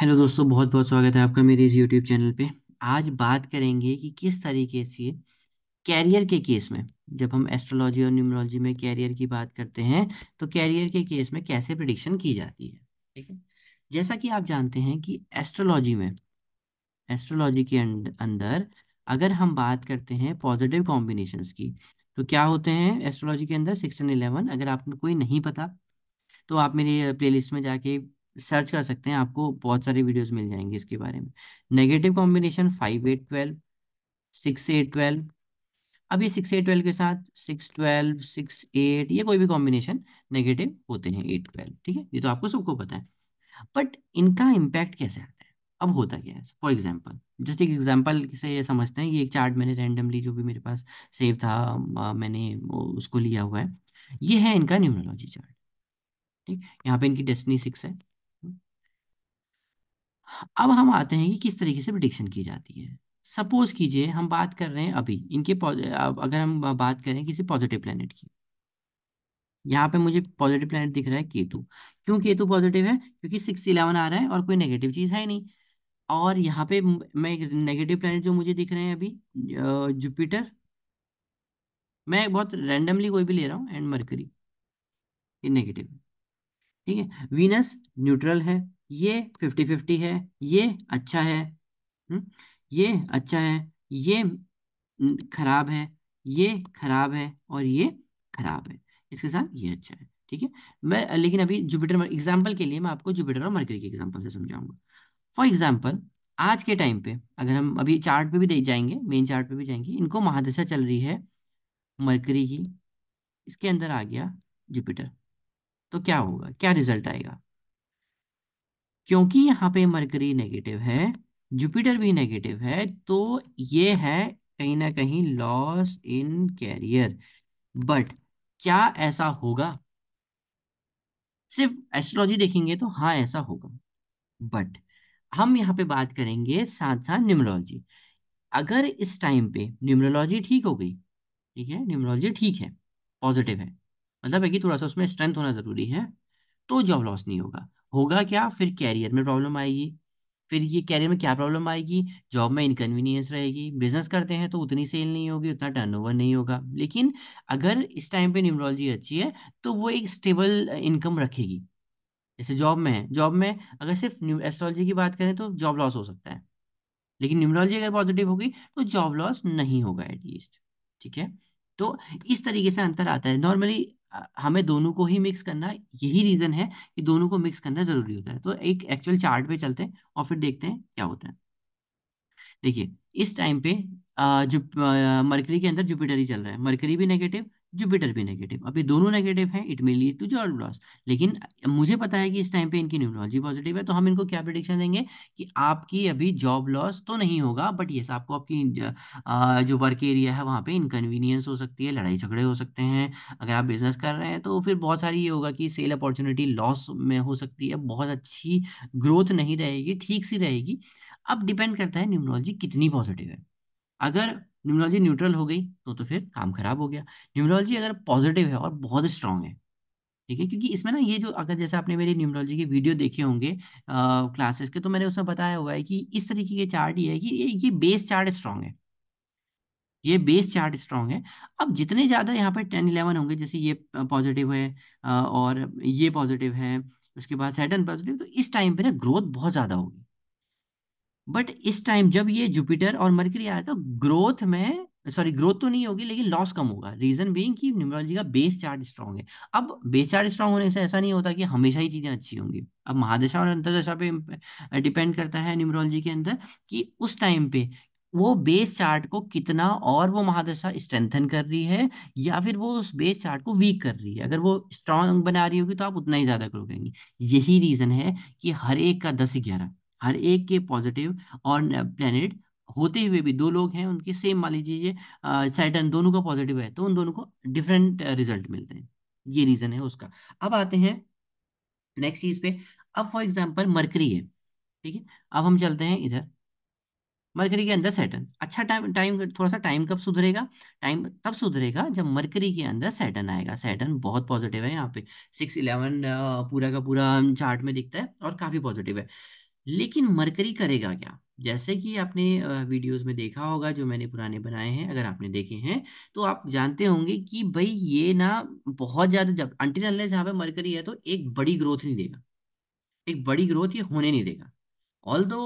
Hello दोस्तों बहुत बहुत स्वागत है आपका मेरे इस यूट्यूब चैनल पे आज बात करेंगे कि किस तरीके से कैरियर के केस में जब हम एस्ट्रोलॉजी और न्यूमरोलॉजी में कैरियर की बात करते हैं तो कैरियर के केस में कैसे प्रडिक्शन की जाती है ठीक है जैसा कि आप जानते हैं कि एस्ट्रोलॉजी में एस्ट्रोलॉजी के अंदर अगर हम बात करते हैं पॉजिटिव कॉम्बिनेशन की तो क्या होते हैं एस्ट्रोलॉजी के अंदर सिक्स एंड इलेवन अगर आपको कोई नहीं पता तो आप मेरे प्लेलिस्ट में जाके सर्च कर सकते हैं आपको बहुत सारी वीडियोस मिल जाएंगे इसके बारे में negative combination five eight twelve six eight twelve अब ये सिक्स एट ट्वेल्व के साथ सिक्स ट्वेल्व सिक्स एट ये कोई भी कॉम्बिनेशन नेगेटिव होते हैं एट ट्वेल्व ठीक है ये तो आपको सबको पता है बट इनका इम्पैक्ट कैसे आता है अब होता क्या है फॉर एग्जाम्पल जस्ट एक एग्जाम्पल से ये समझते हैं ये एक चार्ट मैंने रेंडमली जो भी मेरे पास सेव था मैंने उसको लिया हुआ है ये है इनका न्यूमरोलॉजी चार्ट ठीक यहाँ पे इनकी डेस्टनी सिक्स है अब हम आते हैं कि किस तरीके से प्रिडिक्शन की जाती है सपोज कीजिए हम बात कर रहे हैं अभी इनके अगर हम बात करें किसी पॉजिटिव प्लेनेट की यहाँ पे मुझे पॉजिटिव प्लेनेट दिख रहा है केतु क्यों केतु पॉजिटिव है क्योंकि सिक्स इलेवन आ रहा है और कोई नेगेटिव चीज़ है नहीं और यहाँ पे मैं नेगेटिव प्लेनेट जो मुझे दिख रहे हैं अभी जुपिटर मैं बहुत रैंडमली कोई भी ले रहा हूँ एंड मरकरी ये नेगेटिव ठीक है वीनस न्यूट्रल है ये फिफ्टी फिफ्टी है ये अच्छा है हुँ? हम्म, ये अच्छा है ये खराब है ये खराब है और ये खराब है इसके साथ ये अच्छा है ठीक है मैं लेकिन अभी जुपिटर एग्जाम्पल के लिए मैं आपको जुपिटर और मरकरी के एग्जाम्पल से समझाऊंगा फॉर एग्जाम्पल आज के टाइम पे अगर हम अभी चार्ट पे भी देख जाएंगे मेन चार्ट पे भी जाएंगे इनको महादशा चल रही है मरकरी की इसके अंदर आ गया जुपिटर तो क्या होगा क्या रिजल्ट आएगा क्योंकि यहाँ पे मरकरी नेगेटिव है जुपिटर भी नेगेटिव है तो ये है कहीं ना कहीं लॉस इन कैरियर बट क्या ऐसा होगा सिर्फ एस्ट्रोलॉजी देखेंगे तो हाँ ऐसा होगा बट हम यहाँ पे बात करेंगे साथ साथ न्यूमरोलॉजी अगर इस टाइम पे न्यूमरोलॉजी ठीक हो गई ठीक है न्यूमरोलॉजी ठीक है पॉजिटिव है मतलब है कि थोड़ा सा उसमें स्ट्रेंथ होना ज़रूरी है तो जॉब लॉस नहीं होगा होगा क्या फिर कैरियर में प्रॉब्लम आएगी फिर ये कैरियर में क्या प्रॉब्लम आएगी जॉब में इनकन्वीनियंस रहेगी बिजनेस करते हैं तो उतनी सेल नहीं होगी उतना टर्नओवर नहीं होगा लेकिन अगर इस टाइम पे न्यूमरोलॉजी अच्छी है तो वो एक स्टेबल इनकम रखेगी जैसे जॉब में है जॉब में अगर सिर्फ एस्ट्रोलॉजी की बात करें तो जॉब लॉस हो सकता है लेकिन न्यूमरोलॉजी अगर पॉजिटिव होगी तो जॉब लॉस नहीं होगा एटलीस्ट ठीक है तो इस तरीके से अंतर आता है नॉर्मली हमें दोनों को ही मिक्स करना यही रीजन है कि दोनों को मिक्स करना जरूरी होता है तो एक एक्चुअल चार्ट पे चलते हैं और फिर देखते हैं क्या होता है देखिए इस टाइम पे जो मरकरी के अंदर जुपिटर ही चल रहा है मरकरी भी नेगेटिव जुपिटर भी नेगेटिव अभी दोनों नेगेटिव हैं it may lead to job loss लेकिन मुझे पता है कि इस टाइम पे इनकी न्यूमरोलॉजी पॉजिटिव है तो हम इनको क्या प्रिडिक्शन देंगे कि आपकी अभी जॉब लॉस तो नहीं होगा बट यस आपको आपकी जो वर्क एरिया है वहाँ पे इनकन्वीनियंस हो सकती है लड़ाई झगड़े हो सकते हैं अगर आप बिजनेस कर रहे हैं तो फिर बहुत सारी ये होगा कि सेल अपॉर्चुनिटी लॉस में हो सकती है बहुत अच्छी ग्रोथ नहीं रहेगी ठीक सी रहेगी अब डिपेंड करता है न्यूमरोलॉजी कितनी पॉजिटिव है अगर न्यूमरोलॉजी न्यूट्रल हो गई तो तो फिर काम खराब हो गया न्यूमरोलॉजी अगर पॉजिटिव है और बहुत स्ट्रांग है ठीक है क्योंकि इसमें ना ये जो अगर जैसे आपने मेरी न्यूमरोलॉजी के वीडियो देखे होंगे क्लासेस के तो मैंने उसमें बताया हुआ है कि इस तरीके के चार्ट ये है कि ये ये बेस चार्ट स्ट्रांग है ये बेस चार्ट स्ट्रांग है अब जितने ज़्यादा यहाँ पर टेन इलेवन होंगे जैसे ये पॉजिटिव है और ये पॉजिटिव है उसके बाद सेटन पॉजिटिव तो इस टाइम पे ना ग्रोथ बहुत ज़्यादा होगी बट इस टाइम जब ये जुपिटर और आया तो ग्रोथ में सॉरी ग्रोथ तो नहीं होगी लेकिन लॉस कम होगा रीजन बीइंग कि न्यूमरोलॉजी का बेस चार्ट स्ट्रांग है अब बेस चार्ट स्ट्रांग होने से ऐसा नहीं होता कि हमेशा ही चीजें अच्छी होंगी अब महादशा और अंतरदशा पे डिपेंड करता है न्यूमरोलॉजी के अंदर कि उस टाइम पे वो बेस चार्ट को कितना और वो महादशा स्ट्रेंथन कर रही है या फिर वो उस बेस चार्ट को वीक कर रही है अगर वो स्ट्रांग बना रही होगी तो आप उतना ही ज्यादा करोगे यही रीजन है कि हर एक का दस ग्यारह हर एक के पॉजिटिव और प्लेनेट होते हुए भी दो लोग हैं उनके सेम मान लीजिए सैटन दोनों का पॉजिटिव है तो उन दोनों को डिफरेंट रिजल्ट मिलते हैं ये रीजन है उसका अब आते हैं नेक्स्ट चीज पे अब फॉर एग्जाम्पल मरकरी है ठीक है अब हम चलते हैं इधर मरकरी के अंदर सैटन अच्छा टाइम टाइम थोड़ा सा टाइम कब सुधरेगा टाइम तब सुधरेगा जब मरकरी के अंदर सैटन आएगा सैटन बहुत पॉजिटिव है यहाँ पे सिक्स इलेवन पूरा का पूरा चार्ट में दिखता है और काफी पॉजिटिव है लेकिन मरकरी करेगा क्या जैसे कि आपने वीडियोस में देखा होगा जो मैंने पुराने बनाए हैं अगर आपने देखे हैं तो आप जानते होंगे कि भाई ये ना बहुत ज्यादा जब अंटीनल जहाँ पे मरकरी है तो एक बड़ी ग्रोथ नहीं देगा एक बड़ी ग्रोथ ये होने नहीं देगा ऑल दो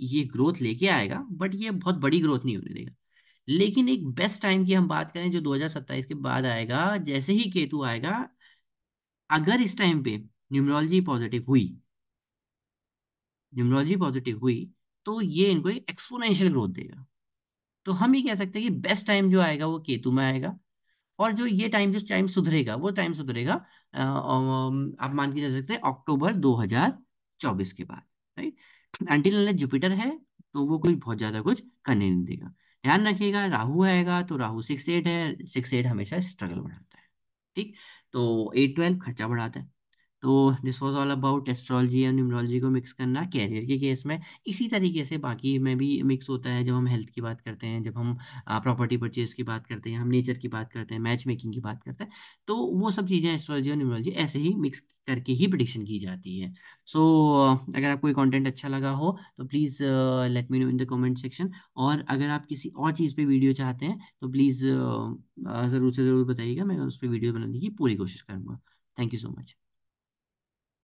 ये ग्रोथ लेके आएगा बट ये बहुत बड़ी ग्रोथ नहीं होने देगा लेकिन एक बेस्ट टाइम की हम बात करें जो दो के बाद आएगा जैसे ही केतु आएगा अगर इस टाइम पे न्यूमरोलॉजी पॉजिटिव हुई न्यूमरोलॉजी पॉजिटिव हुई तो ये इनको एक एक्सपोनेंशियल ग्रोथ देगा तो हम ये कह सकते हैं कि बेस्ट टाइम जो आएगा वो केतु में आएगा और जो ये टाइम जिस टाइम सुधरेगा वो टाइम सुधरेगा आप मान के जा सकते हैं अक्टूबर 2024 के बाद राइट एंटी जुपिटर है तो वो कुछ बहुत ज़्यादा कुछ करने नहीं देगा ध्यान रखिएगा राहु आएगा तो राहु सिक्स एट है सिक्स एट हमेशा स्ट्रगल बढ़ाता है ठीक तो एट ट्वेल्व खर्चा बढ़ाता है तो this was all about astrology and numerology को मिक्स करना कैरियर के केस में इसी तरीके से बाकी में भी मिक्स होता है जब हम हेल्थ की बात करते हैं जब हम प्रॉपर्टी परचेज की बात करते हैं हम नेचर की बात करते हैं मैच मेकिंग की बात करते हैं तो वो सब चीज़ें एस्ट्रोलॉजी और न्यूमरोलॉजी ऐसे ही मिक्स करके ही प्रडिक्शन की जाती है सो so, अगर आपको ये कॉन्टेंट अच्छा लगा हो तो please let me know in the comment section और अगर आप किसी और चीज़ पर वीडियो चाहते हैं तो प्लीज़ uh, uh ज़रूर से ज़रूर बताइएगा मैं उस पर वीडियो बनाने की पूरी कोशिश करूँगा थैंक यू सो मच